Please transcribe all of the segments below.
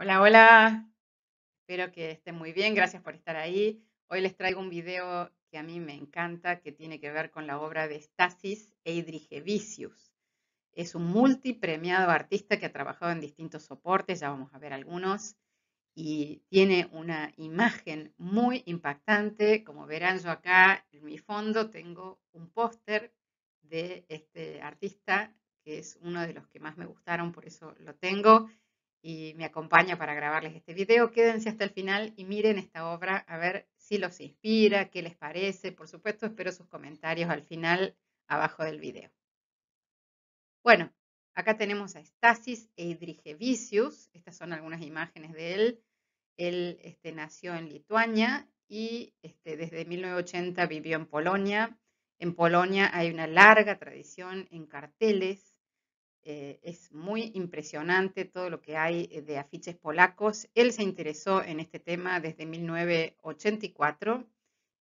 Hola, hola. Espero que estén muy bien. Gracias por estar ahí. Hoy les traigo un video que a mí me encanta, que tiene que ver con la obra de Stasis Eidrigevicius. Es un multipremiado artista que ha trabajado en distintos soportes, ya vamos a ver algunos, y tiene una imagen muy impactante. Como verán yo acá en mi fondo tengo un póster de este artista, que es uno de los que más me gustaron, por eso lo tengo y me acompaña para grabarles este video. Quédense hasta el final y miren esta obra a ver si los inspira, qué les parece. Por supuesto, espero sus comentarios al final abajo del video. Bueno, acá tenemos a Stasis e Idrigevicius. Estas son algunas imágenes de él. Él este, nació en Lituania y este, desde 1980 vivió en Polonia. En Polonia hay una larga tradición en carteles eh, es muy impresionante todo lo que hay eh, de afiches polacos. Él se interesó en este tema desde 1984.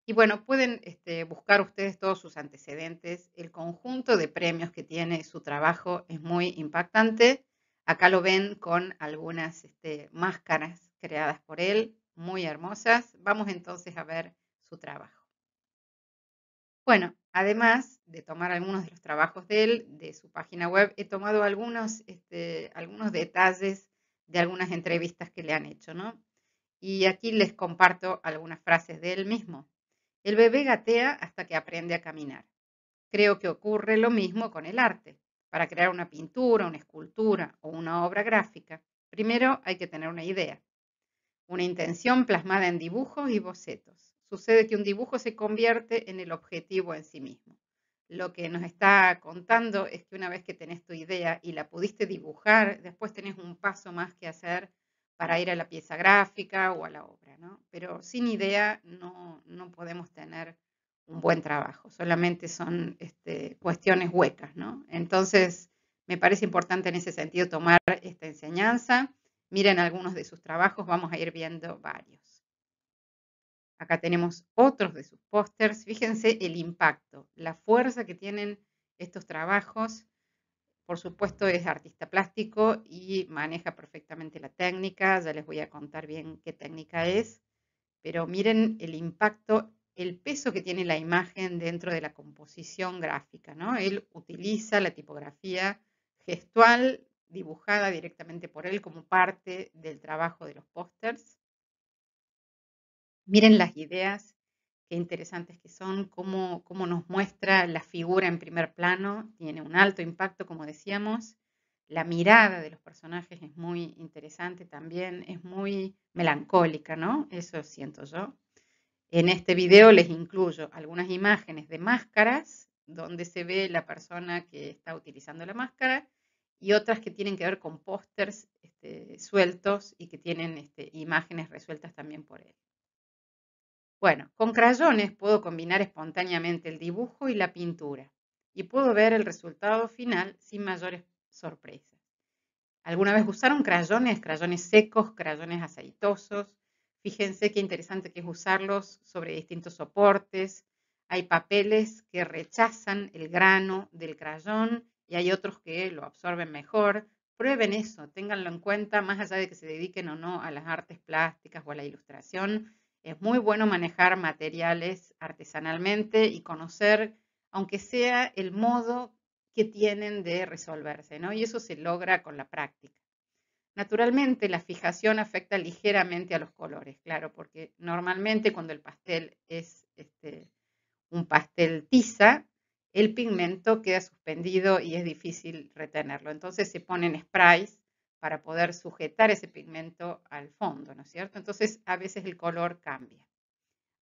Y bueno, pueden este, buscar ustedes todos sus antecedentes. El conjunto de premios que tiene su trabajo es muy impactante. Acá lo ven con algunas este, máscaras creadas por él, muy hermosas. Vamos entonces a ver su trabajo. Bueno, además de tomar algunos de los trabajos de él, de su página web, he tomado algunos, este, algunos detalles de algunas entrevistas que le han hecho, ¿no? Y aquí les comparto algunas frases de él mismo. El bebé gatea hasta que aprende a caminar. Creo que ocurre lo mismo con el arte. Para crear una pintura, una escultura o una obra gráfica, primero hay que tener una idea, una intención plasmada en dibujos y bocetos. Sucede que un dibujo se convierte en el objetivo en sí mismo lo que nos está contando es que una vez que tenés tu idea y la pudiste dibujar, después tenés un paso más que hacer para ir a la pieza gráfica o a la obra, ¿no? Pero sin idea no, podemos tener un buen trabajo, solamente son este, cuestiones huecas, ¿no? Entonces, me parece importante en ese sentido tomar esta enseñanza. Miren algunos de sus trabajos, vamos a ir viendo varios. Acá tenemos otros de sus pósters. Fíjense el impacto, la fuerza que tienen estos trabajos. Por supuesto es artista plástico y maneja perfectamente la técnica. Ya les voy a contar bien qué técnica es. Pero miren el impacto, el peso que tiene la imagen dentro de la composición gráfica. ¿no? Él utiliza la tipografía gestual dibujada directamente por él como parte del trabajo de los pósters Miren las ideas, qué interesantes que son, cómo, nos muestra la figura en primer plano, tiene un alto impacto, como decíamos. La mirada de los personajes es muy interesante también, es muy melancólica, ¿no? Eso siento yo. En este video les incluyo algunas imágenes de máscaras, donde se ve la persona que está utilizando la máscara, y otras que tienen que ver con pósters este, sueltos y que tienen este, imágenes resueltas también por él. Bueno, con crayones puedo combinar espontáneamente el dibujo y la pintura y puedo ver el resultado final sin mayores sorpresas. ¿Alguna vez usaron crayones, crayones secos, crayones aceitosos? Fíjense qué interesante que es usarlos sobre distintos soportes. Hay papeles que rechazan el grano del crayón y hay otros que lo absorben mejor. Prueben eso, ténganlo en cuenta, más allá de que se dediquen o no a las artes plásticas o a la ilustración es muy bueno manejar materiales artesanalmente y conocer, aunque sea el modo que tienen de resolverse, ¿no? Y eso se logra con la práctica. Naturalmente, la fijación afecta ligeramente a los colores, claro, porque normalmente cuando el pastel es este, un pastel tiza, el pigmento queda suspendido y es difícil retenerlo. Entonces se ponen sprays para poder sujetar ese pigmento al fondo, ¿no es cierto? Entonces, a veces el color cambia.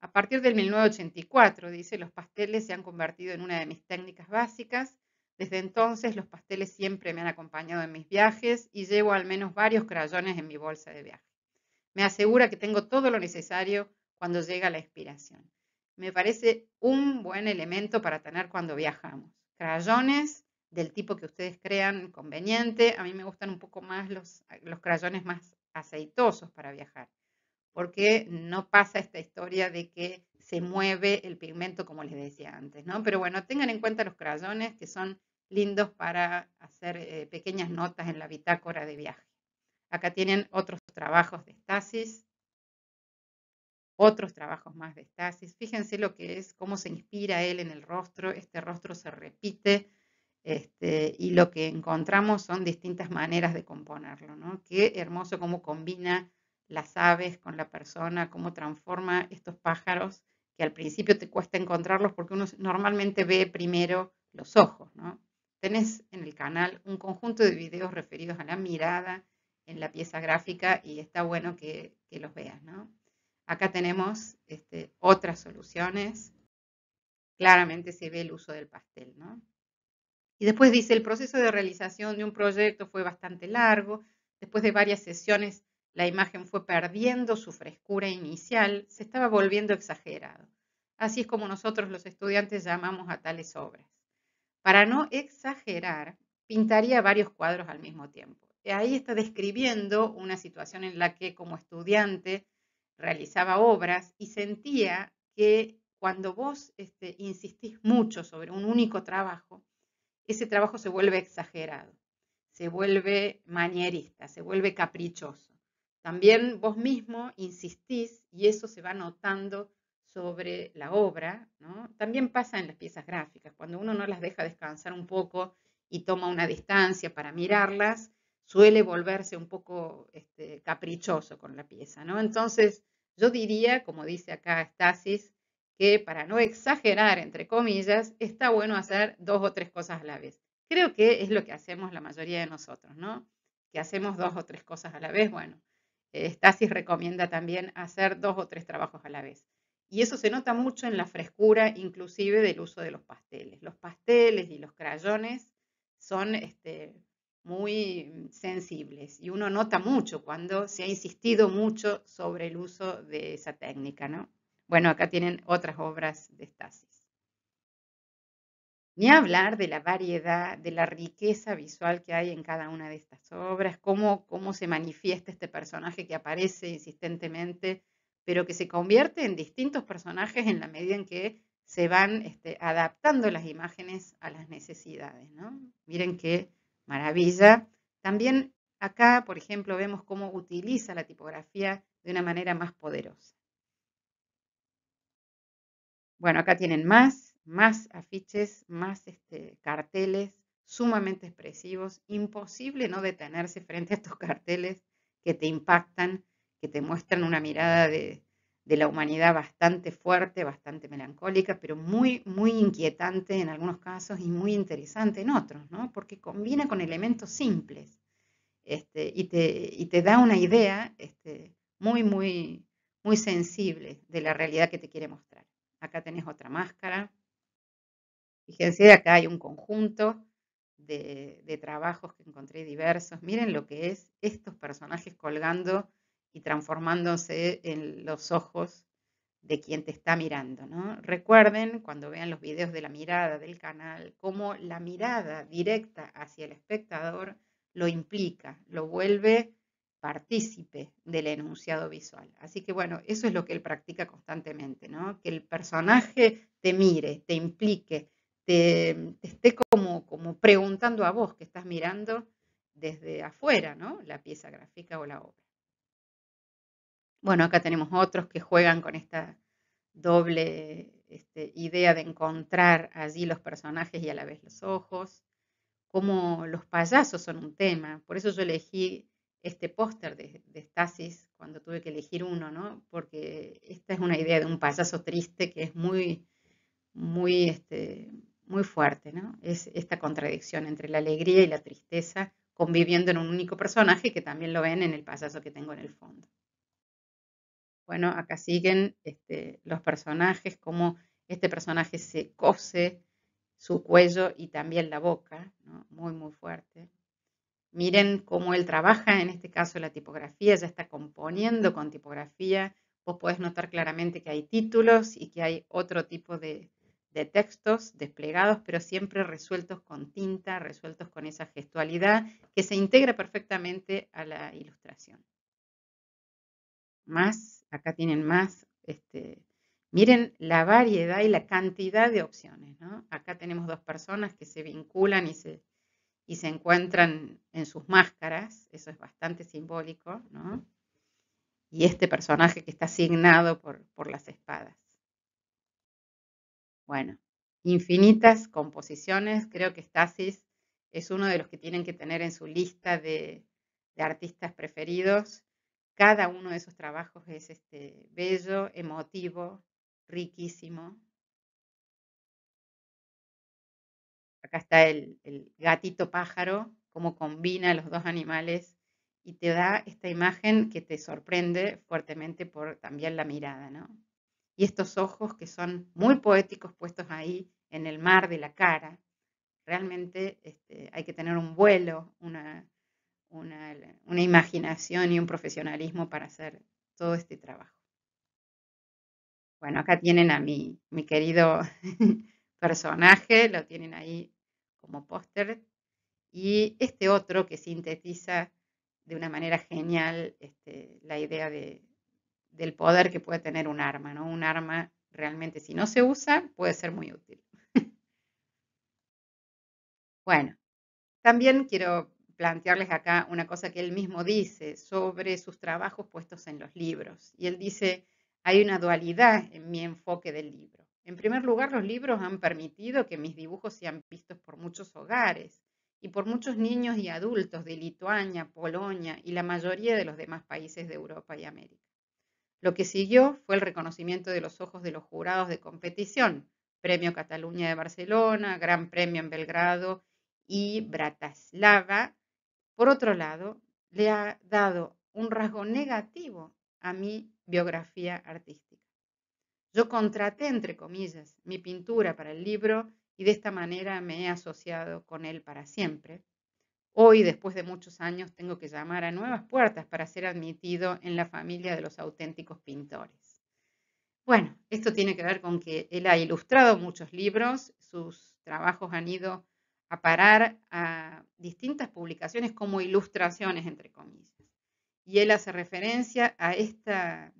A partir del 1984, dice, los pasteles se han convertido en una de mis técnicas básicas. Desde entonces, los pasteles siempre me han acompañado en mis viajes y llevo al menos varios crayones en mi bolsa de viaje. Me asegura que tengo todo lo necesario cuando llega la inspiración. Me parece un buen elemento para tener cuando viajamos. Crayones, del tipo que ustedes crean conveniente. A mí me gustan un poco más los, crayones más aceitosos para viajar, porque no pasa esta historia de que se mueve el pigmento como les decía antes, ¿no? Pero bueno, tengan en cuenta los crayones que son lindos para hacer eh, pequeñas notas en la bitácora de viaje. Acá tienen otros trabajos de estasis otros trabajos más de estasis Fíjense lo que es, cómo se inspira él en el rostro. Este rostro se repite este, y lo que encontramos son distintas maneras de componerlo, ¿no? Qué hermoso cómo combina las aves con la persona, cómo transforma estos pájaros que al principio te cuesta encontrarlos porque uno normalmente ve primero los ojos, ¿no? Tenés en el canal un conjunto de videos referidos a la mirada en la pieza gráfica y está bueno que, los veas, ¿no? Acá tenemos este, otras soluciones. Claramente se ve el uso del pastel, ¿no? Y después dice, el proceso de realización de un proyecto fue bastante largo, después de varias sesiones la imagen fue perdiendo su frescura inicial, se estaba volviendo exagerado. Así es como nosotros los estudiantes llamamos a tales obras. Para no exagerar, pintaría varios cuadros al mismo tiempo. Y ahí está describiendo una situación en la que como estudiante realizaba obras y sentía que cuando vos este, insistís mucho sobre un único trabajo, ese trabajo se vuelve exagerado, se vuelve manierista, se vuelve caprichoso. También vos mismo insistís y eso se va notando sobre la obra, ¿no? También pasa en las piezas gráficas, cuando uno no las deja descansar un poco y toma una distancia para mirarlas, suele volverse un poco este, caprichoso con la pieza, ¿no? Entonces, yo diría, como dice acá Stasis, que para no exagerar, entre comillas, está bueno hacer dos o tres cosas a la vez. Creo que es lo que hacemos la mayoría de nosotros, ¿no? Que hacemos dos o tres cosas a la vez. Bueno, eh, Stasis recomienda también hacer dos o tres trabajos a la vez. Y eso se nota mucho en la frescura, inclusive del uso de los pasteles. Los pasteles y los crayones son este, muy sensibles y uno nota mucho cuando se ha insistido mucho sobre el uso de esa técnica, ¿no? Bueno, acá tienen otras obras de Stasis. Ni hablar de la variedad, de la riqueza visual que hay en cada una de estas obras, cómo, cómo se manifiesta este personaje que aparece insistentemente, pero que se convierte en distintos personajes en la medida en que se van este, adaptando las imágenes a las necesidades. ¿no? Miren qué maravilla. También acá, por ejemplo, vemos cómo utiliza la tipografía de una manera más poderosa. Bueno, acá tienen más, más afiches, más este, carteles sumamente expresivos. Imposible no detenerse frente a estos carteles que te impactan, que te muestran una mirada de, la humanidad bastante fuerte, bastante melancólica, pero muy, muy inquietante en algunos casos y muy interesante en otros, ¿no? Porque combina con elementos simples este, y, te, da una idea este, muy, muy, muy sensible de la realidad que te quiere mostrar acá tenés otra máscara. Fíjense, acá hay un conjunto de, trabajos que encontré diversos. Miren lo que es estos personajes colgando y transformándose en los ojos de quien te está mirando. ¿no? Recuerden cuando vean los videos de la mirada del canal, cómo la mirada directa hacia el espectador lo implica, lo vuelve partícipe del enunciado visual. Así que bueno, eso es lo que él practica constantemente, ¿no? Que el personaje te mire, te implique, te, esté como, como preguntando a vos que estás mirando desde afuera, ¿no? La pieza gráfica o la obra. Bueno, acá tenemos otros que juegan con esta doble este, idea de encontrar allí los personajes y a la vez los ojos. Como los payasos son un tema, por eso yo elegí este póster de, Stasis cuando tuve que elegir uno, Porque esta es una idea de un payaso triste que es muy, muy, este, muy fuerte, ¿no? Es esta contradicción entre la alegría y la tristeza conviviendo en un único personaje que también lo ven en el payaso que tengo en el fondo. Bueno, acá siguen este, los personajes, cómo este personaje se cose su cuello y también la boca, muy, muy fuerte. Miren cómo él trabaja, en este caso la tipografía, ya está componiendo con tipografía. Vos podés notar claramente que hay títulos y que hay otro tipo de, textos desplegados, pero siempre resueltos con tinta, resueltos con esa gestualidad que se integra perfectamente a la ilustración. Más, acá tienen más, este, miren la variedad y la cantidad de opciones, Acá tenemos dos personas que se vinculan y se y se encuentran en sus máscaras, eso es bastante simbólico, ¿no? Y este personaje que está asignado por, por las espadas. Bueno, infinitas composiciones, creo que Stasis es uno de los que tienen que tener en su lista de, de artistas preferidos. Cada uno de esos trabajos es este, bello, emotivo, riquísimo. Acá está el, gatito pájaro, cómo combina los dos animales y te da esta imagen que te sorprende fuertemente por también la mirada, ¿no? Y estos ojos que son muy poéticos puestos ahí en el mar de la cara. Realmente este, hay que tener un vuelo, una, una, imaginación y un profesionalismo para hacer todo este trabajo. Bueno, acá tienen a mi, mi querido personaje, lo tienen ahí como póster, y este otro que sintetiza de una manera genial este, la idea del poder que puede tener un arma, ¿no? Un arma realmente si no se usa puede ser muy útil. bueno, también quiero plantearles acá una cosa que él mismo dice sobre sus trabajos puestos en los libros. Y él dice, hay una dualidad en mi enfoque del libro. En primer lugar, los libros han permitido que mis dibujos sean vistos por muchos hogares y por muchos niños y adultos de Lituania, Polonia y la mayoría de los demás países de Europa y América. Lo que siguió fue el reconocimiento de los ojos de los jurados de competición, Premio Cataluña de Barcelona, Gran Premio en Belgrado y Bratislava. Por otro lado, le ha dado un rasgo negativo a mi biografía artística. Yo contraté, entre comillas, mi pintura para el libro y de esta manera me he asociado con él para siempre. Hoy, después de muchos años, tengo que llamar a nuevas puertas para ser admitido en la familia de los auténticos pintores. Bueno, esto tiene que ver con que él ha ilustrado muchos libros, sus trabajos han ido a parar a distintas publicaciones como ilustraciones, entre comillas. Y él hace referencia a esta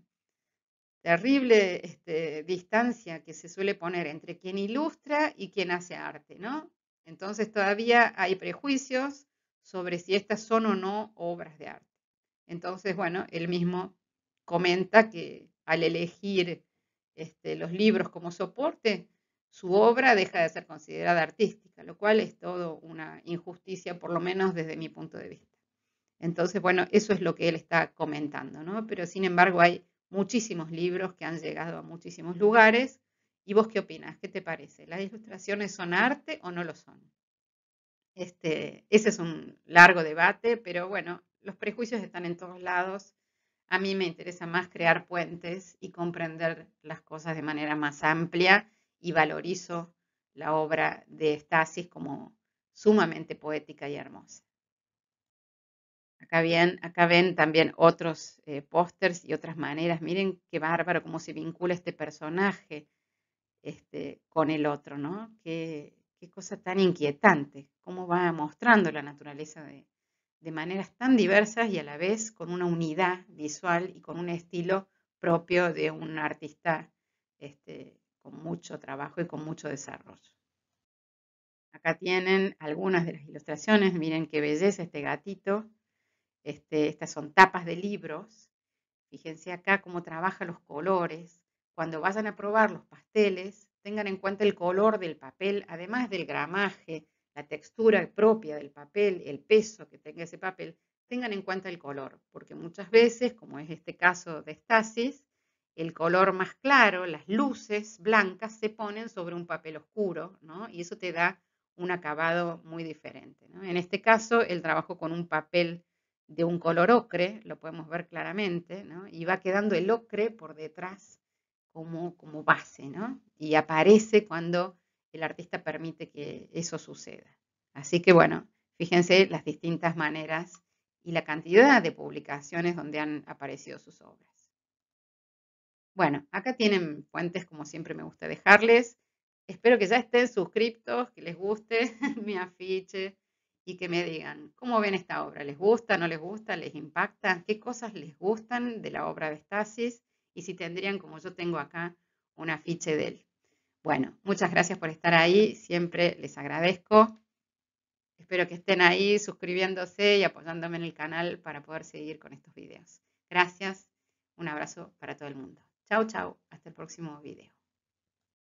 terrible este, distancia que se suele poner entre quien ilustra y quien hace arte, ¿no? Entonces todavía hay prejuicios sobre si estas son o no obras de arte. Entonces, bueno, él mismo comenta que al elegir este, los libros como soporte, su obra deja de ser considerada artística, lo cual es todo una injusticia, por lo menos desde mi punto de vista. Entonces, bueno, eso es lo que él está comentando, ¿no? Pero sin embargo hay muchísimos libros que han llegado a muchísimos lugares. ¿Y vos qué opinas, ¿Qué te parece? ¿Las ilustraciones son arte o no lo son? Este, ese es un largo debate, pero bueno, los prejuicios están en todos lados. A mí me interesa más crear puentes y comprender las cosas de manera más amplia y valorizo la obra de Stasis como sumamente poética y hermosa. Acá, acá ven también otros eh, pósters y otras maneras. Miren qué bárbaro cómo se vincula este personaje este, con el otro, ¿no? Qué, cosa tan inquietante, cómo va mostrando la naturaleza de, de maneras tan diversas y a la vez con una unidad visual y con un estilo propio de un artista este, con mucho trabajo y con mucho desarrollo. Acá tienen algunas de las ilustraciones, miren qué belleza este gatito, este, estas son tapas de libros. Fíjense acá cómo trabaja los colores. Cuando vayan a probar los pasteles, tengan en cuenta el color del papel, además del gramaje, la textura propia del papel, el peso que tenga ese papel, tengan en cuenta el color, porque muchas veces, como es este caso de Stasis, el color más claro, las luces blancas se ponen sobre un papel oscuro, ¿no? Y eso te da un acabado muy diferente. En este caso, el trabajo con un papel de un color ocre, lo podemos ver claramente, ¿no? y va quedando el ocre por detrás como, como base, ¿no? y aparece cuando el artista permite que eso suceda. Así que bueno, fíjense las distintas maneras y la cantidad de publicaciones donde han aparecido sus obras. Bueno, acá tienen fuentes como siempre me gusta dejarles. Espero que ya estén suscriptos, que les guste mi afiche, y que me digan cómo ven esta obra, les gusta, no les gusta, les impacta, qué cosas les gustan de la obra de Stasis y si tendrían, como yo tengo acá, un afiche de él. Bueno, muchas gracias por estar ahí, siempre les agradezco. Espero que estén ahí suscribiéndose y apoyándome en el canal para poder seguir con estos videos. Gracias, un abrazo para todo el mundo. Chao, chao, hasta el próximo video.